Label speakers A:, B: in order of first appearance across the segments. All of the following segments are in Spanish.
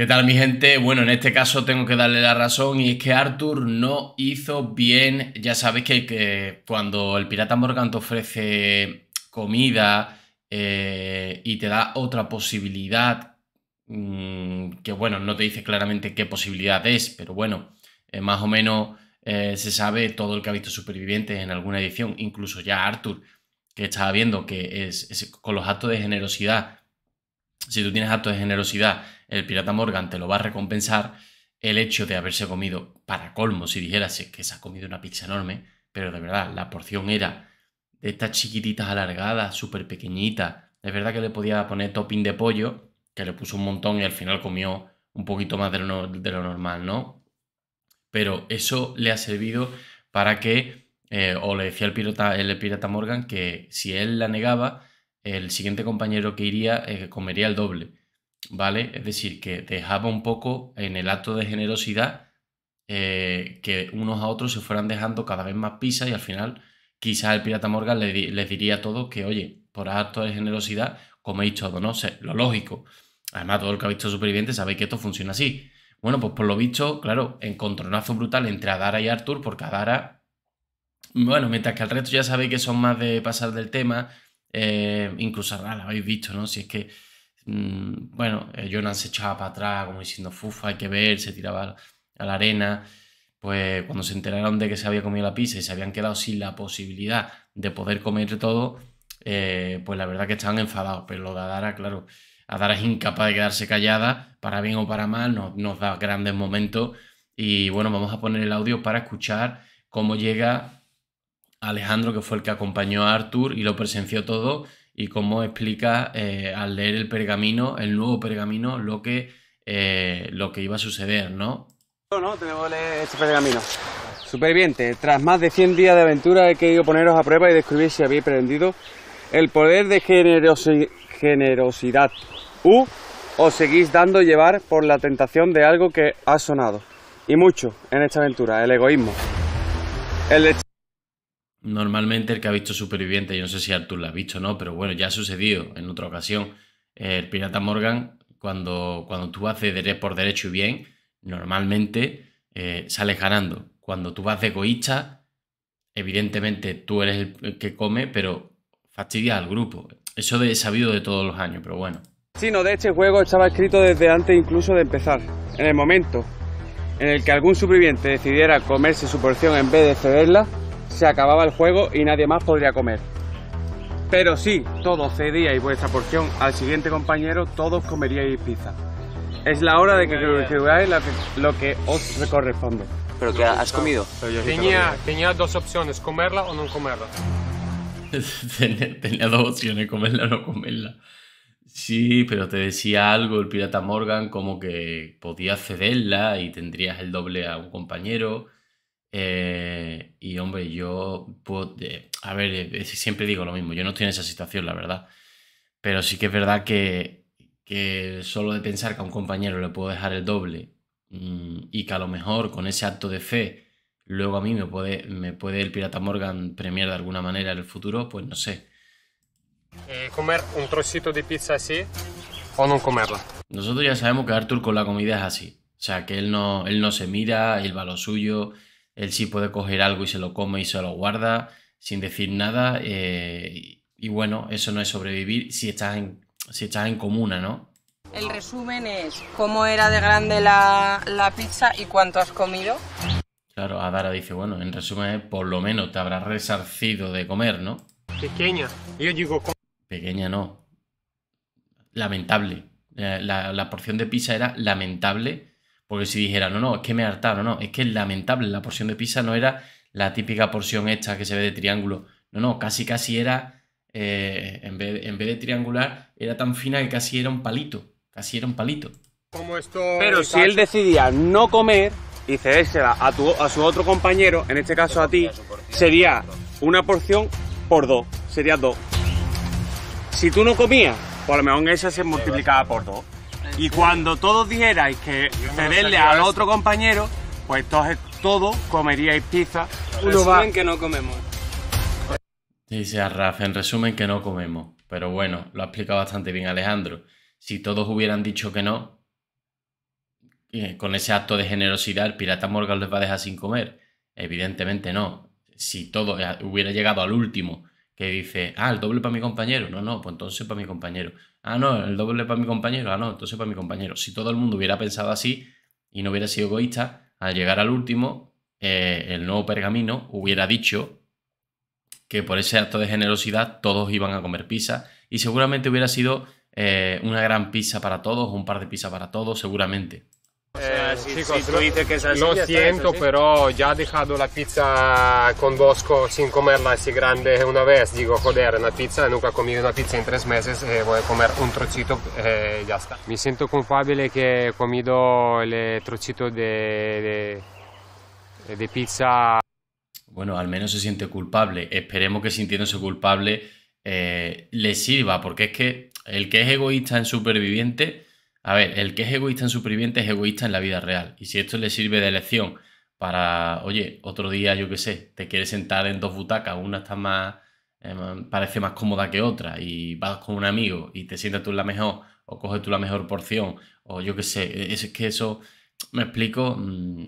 A: ¿Qué tal mi gente? Bueno, en este caso tengo que darle la razón y es que Arthur no hizo bien, ya sabéis que, cuando el pirata Morgan te ofrece comida eh, y te da otra posibilidad, mm, que bueno, no te dice claramente qué posibilidad es, pero bueno, eh, más o menos eh, se sabe todo el que ha visto Supervivientes en alguna edición, incluso ya Arthur, que estaba viendo que es con los actos de generosidad si tú tienes actos de generosidad, el pirata Morgan te lo va a recompensar. El hecho de haberse comido, para colmo, si dijeras que se ha comido una pizza enorme, pero de verdad, la porción era de estas chiquititas alargadas, súper pequeñitas. Es verdad que le podía poner topping de pollo, que le puso un montón y al final comió un poquito más de lo, normal, ¿no? Pero eso le ha servido para que, eh, o le decía el pirata, el pirata Morgan, que si él la negaba, el siguiente compañero que iría eh, comería el doble, ¿vale? Es decir, que dejaba un poco en el acto de generosidad eh, que unos a otros se fueran dejando cada vez más pisa y al final quizás el pirata Morgan les, diría a todos que, oye, por acto de generosidad coméis todo, ¿no? sé, lo lógico. Además, todo el que ha visto Superviviente sabe que esto funciona así. Bueno, pues por lo visto, claro, encontronazo brutal entre Adara y Arthur, porque Adara, bueno, mientras que al resto ya sabéis que son más de pasar del tema, eh, incluso ah, la habéis visto, ¿no? Si es que, mm, bueno, eh, Jonas se echaba para atrás como diciendo, fufa, hay que ver, se tiraba a la arena. Pues cuando se enteraron de que se había comido la pizza y se habían quedado sin la posibilidad de poder comer todo, eh, pues la verdad que estaban enfadados. Pero lo de Adara, claro, Adara es incapaz de quedarse callada, para bien o para mal, nos da grandes momentos. Y bueno, vamos a poner el audio para escuchar cómo llega Alejandro, que fue el que acompañó a Arthur y lo presenció todo, y cómo explica eh, al leer el pergamino, el nuevo pergamino, lo que, eh, lo que iba a suceder, ¿no?
B: No, tenemos que leer este pergamino. Superviviente, tras más de 100 días de aventura he querido poneros a prueba y descubrir si habéis aprendido el poder de generosidad u os seguís dando llevar por la tentación de algo que ha sonado y mucho en esta aventura, el egoísmo.
A: El Normalmente el que ha visto Superviviente, yo no sé si Artur la ha visto o no, pero bueno, ya ha sucedido en otra ocasión. El Pirata Morgan, cuando, cuando tú haces derecho por derecho y bien, normalmente eh, sales ganando. Cuando tú vas de egoísta, evidentemente tú eres el que come, pero fastidia al grupo. Eso he sabido de todos los años, pero bueno.
B: Sí, no, de este juego estaba escrito desde antes incluso de empezar. En el momento en el que algún superviviente decidiera comerse su porción en vez de cederla, se acababa el juego y nadie más podría comer. Pero si todos cedíais vuestra porción al siguiente compañero, todos comeríais pizza. Es la hora de que lo que os corresponde. ¿Pero que has comido? Tenía,
C: tenía dos opciones, comerla o no comerla.
A: tenía, tenía dos opciones, comerla o no comerla. Sí, pero te decía algo el pirata Morgan como que podías cederla y tendrías el doble a un compañero eh, y hombre, yo, puedo, eh, a ver, eh, siempre digo lo mismo, yo no estoy en esa situación, la verdad. Pero sí que es verdad que, solo de pensar que a un compañero le puedo dejar el doble mm, y que a lo mejor con ese acto de fe luego a mí me puede, me puede el Pirata Morgan premiar de alguna manera en el futuro, pues no sé.
C: comer un trocito de pizza así
A: o no comerla. Nosotros ya sabemos que Arthur con la comida es así. O sea, que él no, él no se mira, él va a lo suyo él sí puede coger algo y se lo come y se lo guarda sin decir nada. Eh, y, bueno, eso no es sobrevivir si estás en, si estás en comuna, ¿no?
D: El resumen es cómo era de grande la, pizza y cuánto has comido.
A: Claro, Adara dice, bueno, en resumen, por lo menos te habrás resarcido de comer, ¿no? Pequeña, yo digo... Pequeña no. Lamentable. Eh, la porción de pizza era lamentable porque si dijera, no, no, es que me hartaron, no, no, es que es lamentable, la porción de pizza no era la típica porción hecha que se ve de triángulo. No, no, casi casi era, eh, en, vez, de triangular, era tan fina que casi era un palito, casi era un palito.
B: Pero si él decidía no comer y cedérsela a, tu, a su otro compañero, en este caso a ti, sería una porción por dos, sería dos. Si tú no comías, pues a lo mejor esa se multiplicaba por dos. Y cuando todos dijerais que cederle al otro compañero, pues todos comeríais pizza. En que no
A: comemos. Dice a Rafa, en resumen que no comemos. Pero bueno, lo ha explicado bastante bien Alejandro. Si todos hubieran dicho que no, eh, con ese acto de generosidad, el pirata Morgan les va a dejar sin comer. Evidentemente no. Si todo eh, hubiera llegado al último que dice, ah, el doble para mi compañero. No, no, pues entonces para mi compañero. Ah, no, el doble para mi compañero. Ah, no, entonces para mi compañero. Si todo el mundo hubiera pensado así y no hubiera sido egoísta, al llegar al último, eh, el nuevo pergamino hubiera dicho que por ese acto de generosidad todos iban a comer pizza y seguramente hubiera sido eh, una gran pizza para todos, un par de pizza para todos, seguramente.
C: Eh, sí, chicos, que es lo siento, pero ya he dejado la pizza con Bosco sin comerla así grande una vez. Digo, joder, una pizza, nunca he comido una pizza en tres meses, eh, voy a comer un trocito y eh, ya está. Me siento culpable que he comido el eh, trocito de,
A: de, de pizza. Bueno, al menos se siente culpable. Esperemos que sintiéndose culpable le sirva, porque es que el que es egoísta en superviviente a ver, el que es egoísta en superviviente es egoísta en la vida real. Y si esto le sirve de lección para, oye, otro día, yo qué sé, te quieres sentar en dos butacas, una está más, eh, parece más cómoda que otra, y vas con un amigo y te sientas tú en la mejor, o coges tú la mejor porción, o yo qué sé, e-, es que eso, me explico, mm,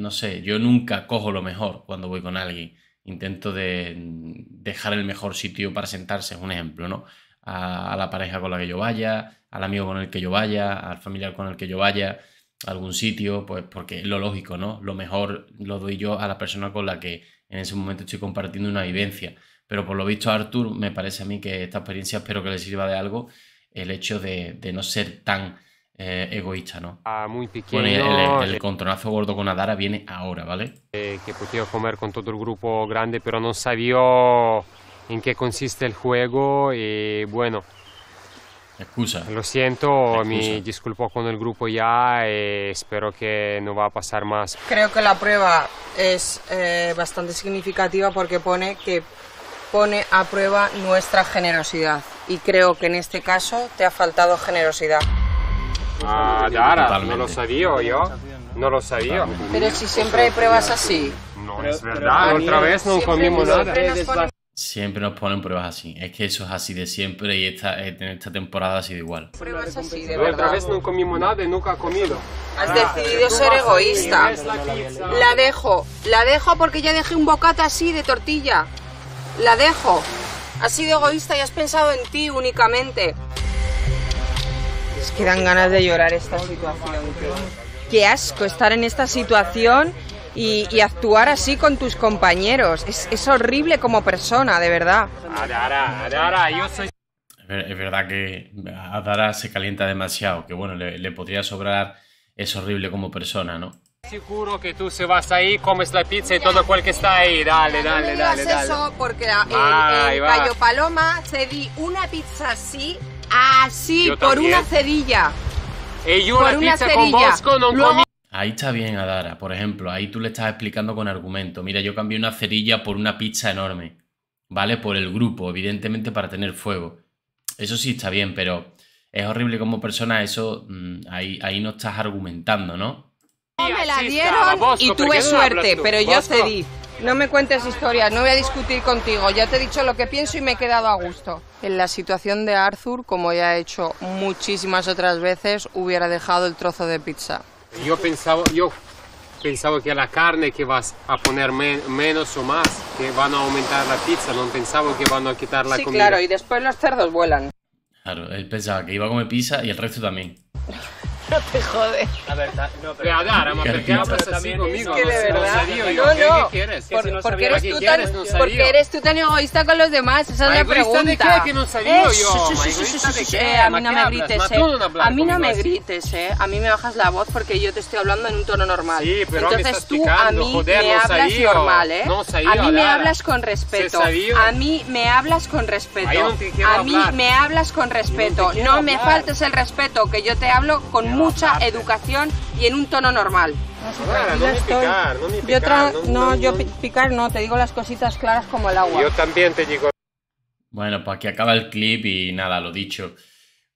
A: no sé, yo nunca cojo lo mejor cuando voy con alguien. Intento de mm, dejar el mejor sitio para sentarse, es un ejemplo, ¿no? a, la pareja con la que yo vaya, al amigo con el que yo vaya, al familiar con el que yo vaya, a algún sitio, pues porque es lo lógico, ¿no? Lo mejor lo doy yo a la persona con la que en ese momento estoy compartiendo una vivencia. Pero por lo visto Artur, Arthur me parece a mí que esta experiencia espero que le sirva de algo el hecho de, no ser tan eh, egoísta, ¿no? muy el, el, eh, gordo con Adara viene ahora, ¿vale?
C: Eh, que que podía comer con todo el grupo grande, pero no sabía en qué consiste el juego y bueno. Lo siento, me disculpo con el grupo ya y eh, espero que no va a pasar más.
D: Creo que la prueba es eh, bastante significativa porque pone que pone a prueba nuestra generosidad y creo que en este caso te ha faltado generosidad.
C: Ah, Dara, no lo sabía yo. No lo sabía. Pero si siempre hay
D: pruebas
A: así.
C: No, es verdad. Otra vez no comimos nada.
A: Siempre nos ponen pruebas así. Es que eso es así de siempre y esta, eh, en esta temporada ha sido igual.
D: Pruebas así, de verdad. Otra vez no
C: comimos nada y nunca ha comido.
D: Has decidido ser egoísta. La dejo. La dejo porque ya dejé un bocata así de tortilla. La dejo. Has sido egoísta y has pensado en ti únicamente. Es que dan ganas de llorar esta situación. Qué asco estar en esta situación y, actuar así con tus compañeros. Es, es, horrible como persona, de verdad. Adara,
C: Adara, yo soy...
A: Es verdad que Adara se calienta demasiado, que bueno, le, podría sobrar, es horrible como persona, ¿no?
C: Seguro que tú se vas ahí, comes la pizza y todo cual que está ahí. Dale, dale, no dale, eso
D: porque el, va, gallo paloma di una pizza así, así, por una cedilla.
A: yo por una pizza cerilla. con Ahí está bien Adara, por ejemplo, ahí tú le estás explicando con argumento. Mira, yo cambié una cerilla por una pizza enorme, ¿vale? Por el grupo, evidentemente para tener fuego. Eso sí está bien, pero es horrible como persona eso, mm, ahí, ahí no estás argumentando, ¿no?
D: me la dieron y tuve suerte, pero yo cedí. No me cuentes historias, no voy a discutir contigo. Ya te he dicho lo que pienso y me he quedado a gusto. En la situación de Arthur, como ya he hecho muchísimas otras veces, hubiera dejado el trozo de pizza.
C: Yo pensaba, yo pensaba que la carne que vas a poner menos o más, que van a aumentar la pizza, no pensaba que van a quitar la comida. Sí, claro, y
D: después los cerdos vuelan.
A: Claro, él pensaba que iba a comer pizza y el resto también.
D: no te jode. A ver, no, pero... Claro,
C: ¿qué pasa así conmigo. Es que de No, no, ¿qué, porque, eres tú tan, eres
D: tú tan egoísta con los demás, esa es la pregunta. de Que no eh. A mí no me grites, eh. A mí no me grites, eh. A mí me bajas la voz porque yo te estoy hablando en un tono normal. Sí, pero Entonces tú a mí me hablas normal, eh. A mí me hablas con respeto. A mí me hablas con respeto. A mí me hablas con respeto. No me faltes el respeto, que yo te hablo con mucha educación y en un tono normal. no, picar, no me picar. Yo no, picar no, te digo las cositas claras como el agua. Yo
C: también te digo.
A: Bueno, pues aquí acaba el clip y nada, lo dicho.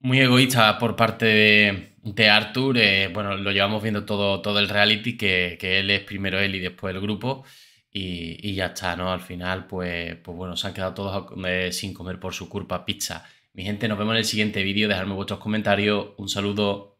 A: Muy egoísta por parte de, de Arthur. Eh, bueno, lo llevamos viendo todo, todo el reality, que, él es primero él y después el grupo. Y, ya está, ¿no? Al final, pues, pues bueno, se han quedado todos sin comer por su culpa pizza. Mi gente, nos vemos en el siguiente vídeo. Dejadme vuestros comentarios. Un saludo.